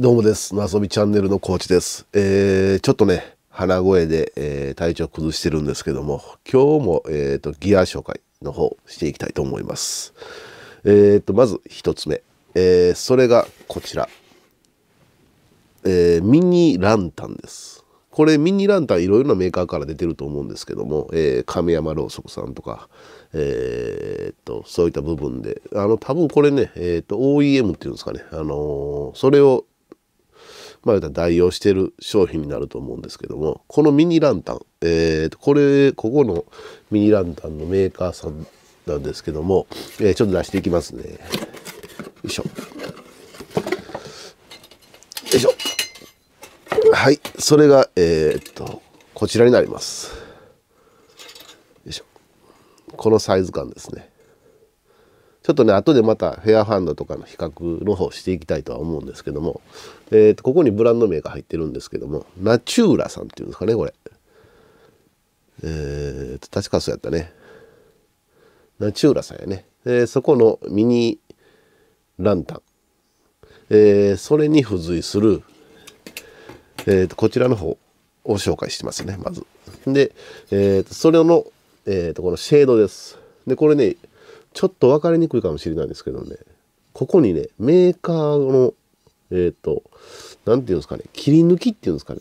どうもです。なぞみチャンネルのコーチです。えー、ちょっとね、鼻声で、えー、体調崩してるんですけども、今日も、えーと、ギア紹介の方していきたいと思います。えーと、まず1つ目。えー、それがこちら。えー、ミニランタンです。これミニランタンいろいろなメーカーから出てると思うんですけども、えー、亀山ろうそくさんとか、えー、っとそういった部分であの多分これね、えー、っと OEM っていうんですかね、あのー、それをまあ、代用してる商品になると思うんですけどもこのミニランタン、えー、これここのミニランタンのメーカーさんなんですけども、えー、ちょっと出していきますねよいしょよいしょはいそれがえー、っとこちらになりますよいしょこのサイズ感ですねちょっとね後でまたフェアハンドとかの比較の方していきたいとは思うんですけども、えー、とここにブランド名が入ってるんですけどもナチューラさんっていうんですかねこれえー、と確かそうやったねナチューラさんやね、えー、そこのミニランタン、えー、それに付随する、えー、とこちらの方を紹介してますねまずで、えー、とそれの、えー、とこのシェードですでこれねちょっと分かりにくいかもしれないですけどね、ここにね、メーカーの、えっ、ー、と、何て言うんですかね、切り抜きっていうんですかね、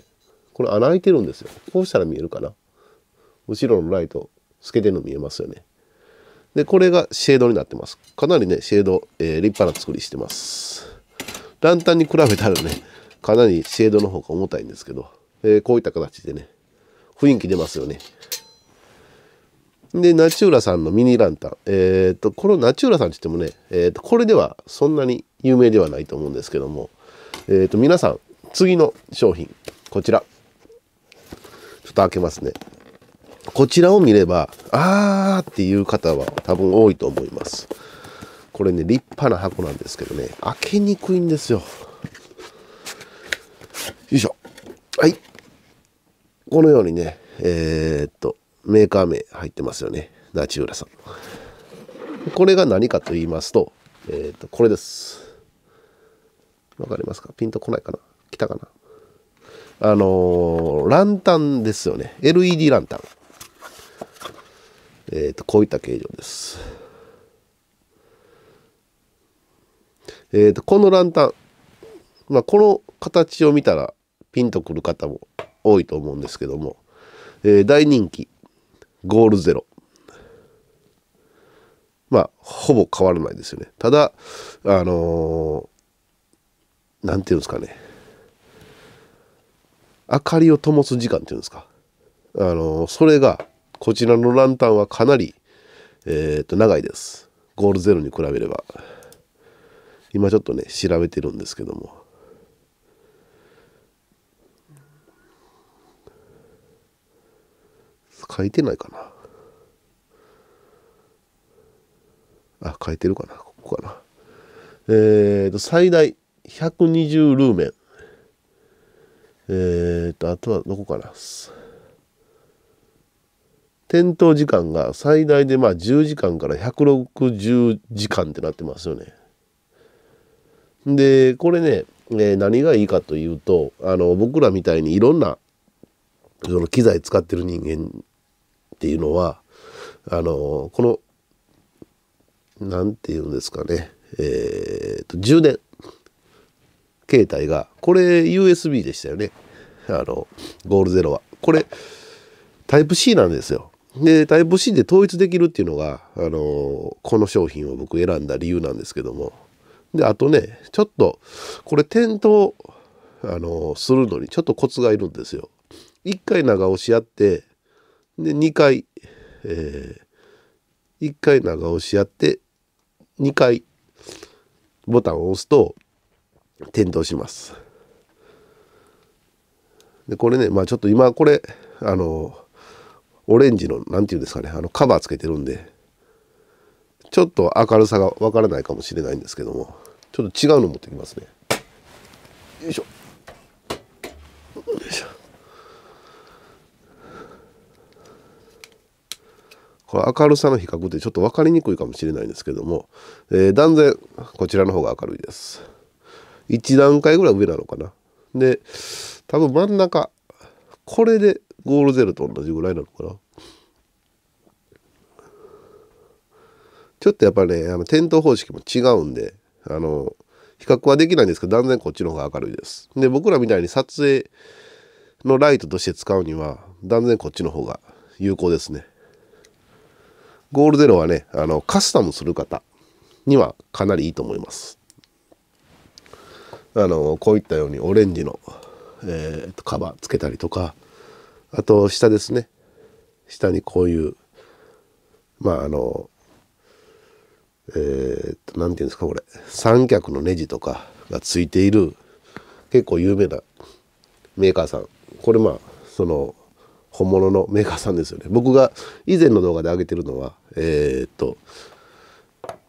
これ穴開いてるんですよ。こうしたら見えるかな。後ろのライト、透けてるの見えますよね。で、これがシェードになってます。かなりね、シェード、えー、立派な作りしてます。ランタンに比べたらね、かなりシェードの方が重たいんですけど、えー、こういった形でね、雰囲気出ますよね。で、ナチューラさんのミニランタン。えっ、ー、と、このナチューラさんって言ってもね、えっ、ー、と、これではそんなに有名ではないと思うんですけども、えっ、ー、と、皆さん、次の商品、こちら。ちょっと開けますね。こちらを見れば、あーっていう方は多分多いと思います。これね、立派な箱なんですけどね、開けにくいんですよ。よいしょ。はい。このようにね、えー、っと、メーカー名入ってますよねナチューラさんこれが何かと言いますと,、えー、とこれですわかりますかピンとこないかな来たかなあのー、ランタンですよね LED ランタンえっ、ー、とこういった形状ですえっ、ー、とこのランタンまあこの形を見たらピンとくる方も多いと思うんですけども、えー、大人気ゴールゼロ。まあ、ほぼ変わらないですよね。ただ、あのー、なんていうんですかね。明かりを灯す時間っていうんですか。あのー、それが、こちらのランタンはかなり、えっ、と、長いです。ゴールゼロに比べれば。今ちょっとね、調べてるんですけども。書いてないかな。あ、書いてるかな。ここかな。えっ、ー、と、最大120ルーメン。えっ、ー、と、あとはどこかな。点灯時間が最大でまあ10時間から160時間ってなってますよね。でこれね、えー、何がいいかというとあの僕らみたいにいろんなその機材使ってる人間っていうのはあのこの何て言うんですかねえーと、充電携帯がこれ USB でしたよねあのゴールゼロはこれタイプ C なんですよでタイプ C で統一できるっていうのがあのこの商品を僕選んだ理由なんですけどもであとねちょっとこれ点灯あのするのにちょっとコツがいるんですよ一回長押しやってで2回、えー、1回長押しやって2回ボタンを押すと点灯します。でこれねまあちょっと今これあのオレンジの何て言うんですかねあのカバーつけてるんでちょっと明るさがわからないかもしれないんですけどもちょっと違うの持ってきますね。よいしょ。よいしょ。これ明るさの比較ってちょっと分かりにくいかもしれないんですけども、えー、断然こちらの方が明るいです1段階ぐらい上なのかなで多分真ん中これでゴールゼロと同じぐらいなのかなちょっとやっぱねあの点灯方式も違うんであの比較はできないんですけど断然こっちの方が明るいですで僕らみたいに撮影のライトとして使うには断然こっちの方が有効ですねゴールゼロはねあのカスタムする方にはかなりいいと思いますあのこういったようにオレンジの、えー、カバーつけたりとかあと下ですね下にこういうまああのえー、っと何て言うんですかこれ三脚のネジとかがついている結構有名なメーカーさんこれまあその本物のメーカーさんですよね僕が以前の動画で上げてるのはえー、っと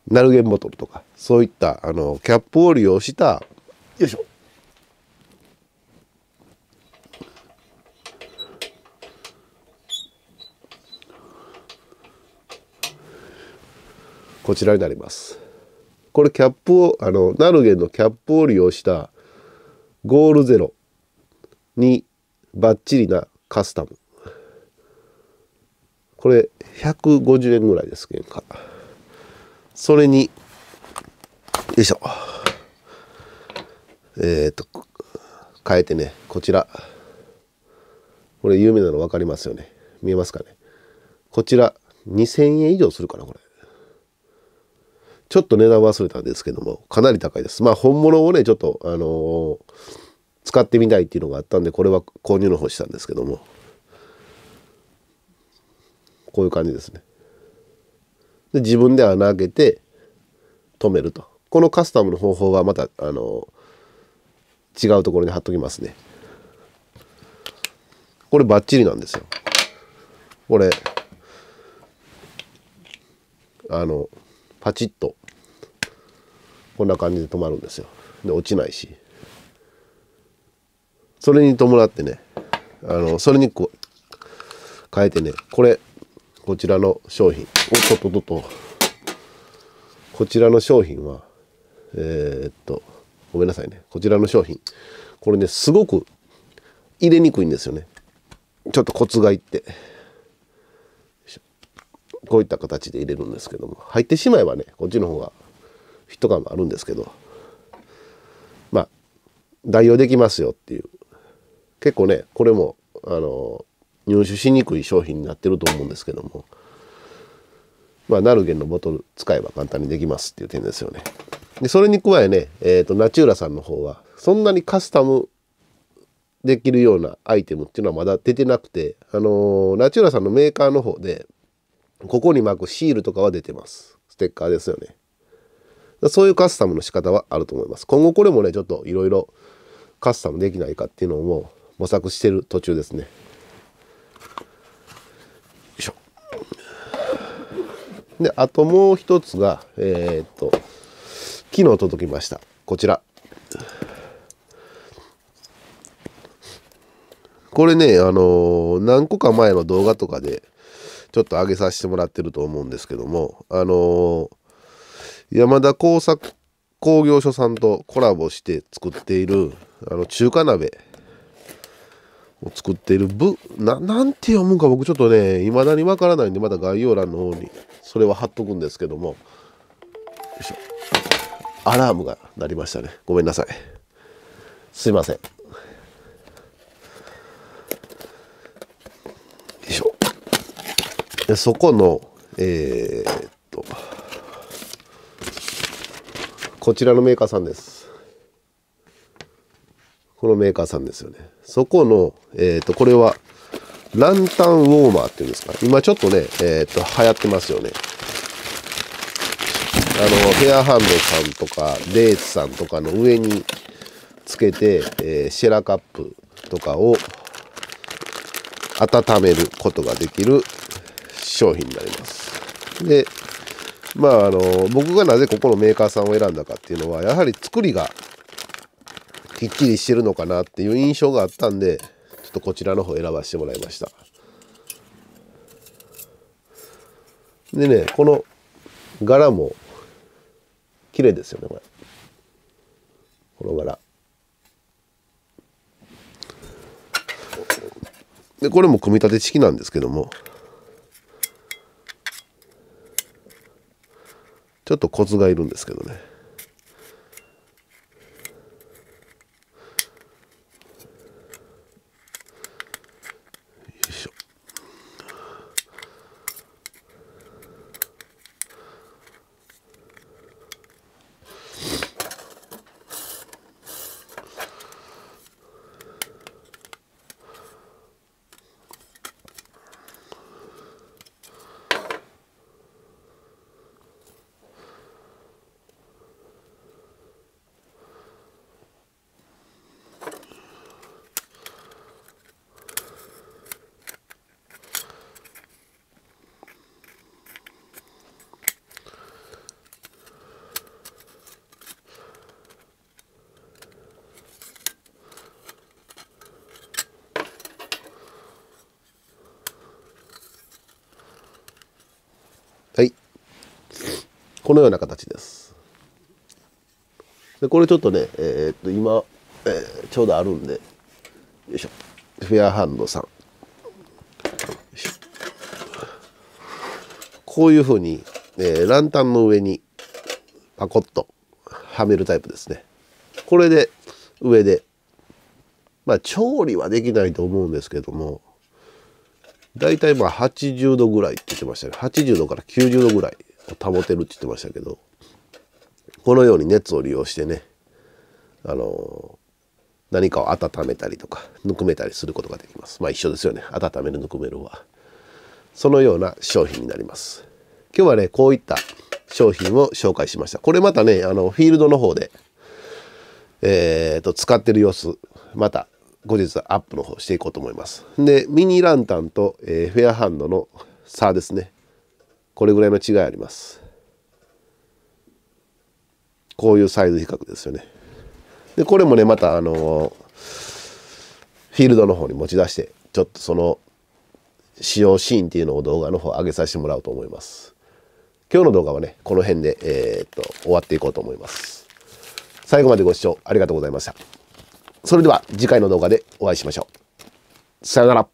ナルゲンボトルとかそういったあのキャップを利用したよいしょこちらになりますこれキャップをあのナルゲンのキャップを利用したゴールゼロにバッチリなカスタムこれ150円ぐらいです原価それによいしょえっ、ー、と変えてねこちらこれ有名なの分かりますよね見えますかねこちら2000円以上するかなこれちょっと値段忘れたんですけどもかなり高いですまあ本物をねちょっとあのー、使ってみたいっていうのがあったんでこれは購入の方したんですけどもこういう感じですねで自分で穴開けて止めるとこのカスタムの方法はまたあの違うところに貼っときますねこれバッチリなんですよこれあのパチッとこんな感じで止まるんですよで落ちないしそれに伴ってねあのそれにこう変えてねこれこちらの商品おっとっとっとこちらの商品はえー、っとごめんなさいねこちらの商品これねすごく入れにくいんですよねちょっとコツがいってこういった形で入れるんですけども入ってしまえばねこっちの方がフィット感もあるんですけどまあ代用できますよっていう結構ねこれもあの入手しにくい商品になってると思うんですけどもまあナルゲンのボトル使えば簡単にできますっていう点ですよね。でそれに加えね、えーと、ナチューラさんの方はそんなにカスタムできるようなアイテムっていうのはまだ出てなくてあのー、ナチューラさんのメーカーの方でここに巻くシールとかは出てますステッカーですよねそういうカスタムの仕方はあると思います今後これもねちょっといろいろカスタムできないかっていうのを模索してる途中ですねで、あともう一つが、えー、っと、昨日届きました。こちら。これね、あのー、何個か前の動画とかで、ちょっと上げさせてもらってると思うんですけども、あのー、山田工作工業所さんとコラボして作っている、あの、中華鍋。作っている部ななんて読むんか僕ちょっとねいまだにわからないんでまだ概要欄の方にそれは貼っとくんですけどもよいしょアラームが鳴りましたねごめんなさいすいませんよいしょでそこのえー、っとこちらのメーカーさんですこのメーカーさんですよね。そこの、えっ、ー、と、これは、ランタンウォーマーっていうんですか。今ちょっとね、えっ、ー、と、流行ってますよね。あの、ヘアハンドさんとか、レーツさんとかの上につけて、えー、シェラカップとかを温めることができる商品になります。で、まあ、あの、僕がなぜここのメーカーさんを選んだかっていうのは、やはり作りがきっちりしてるのかなっていう印象があったんでちょっとこちらの方選ばせてもらいましたでねこの柄も綺麗ですよねこれこの柄でこれも組み立て式なんですけどもちょっとコツがいるんですけどねこのような形です。でこれちょっとね、えー、っと今、えー、ちょうどあるんでよいしょフェアハンドさんこういうふうに、えー、ランタンの上にパコッとはめるタイプですね。これで上でまあ調理はできないと思うんですけども大体まあ80度ぐらいって言ってましたね80度から90度ぐらい保てるって言ってましたけどこのように熱を利用してねあの何かを温めたりとかぬくめたりすることができますまあ一緒ですよね温めるぬくめるはそのような商品になります今日はねこういった商品を紹介しましたこれまたねあのフィールドの方でえーと、使ってる様子また後日アップの方していこうと思いますでミニランタンと、えー、フェアハンドの差ですねこれぐらいの違いありますこういうサイズ比較ですよねでこれもねまたあのフィールドの方に持ち出してちょっとその使用シーンっていうのを動画の方上げさせてもらおうと思います今日の動画はねこの辺で、えー、っと終わっていこうと思います最後までご視聴ありがとうございましたそれでは次回の動画でお会いしましょうさよなら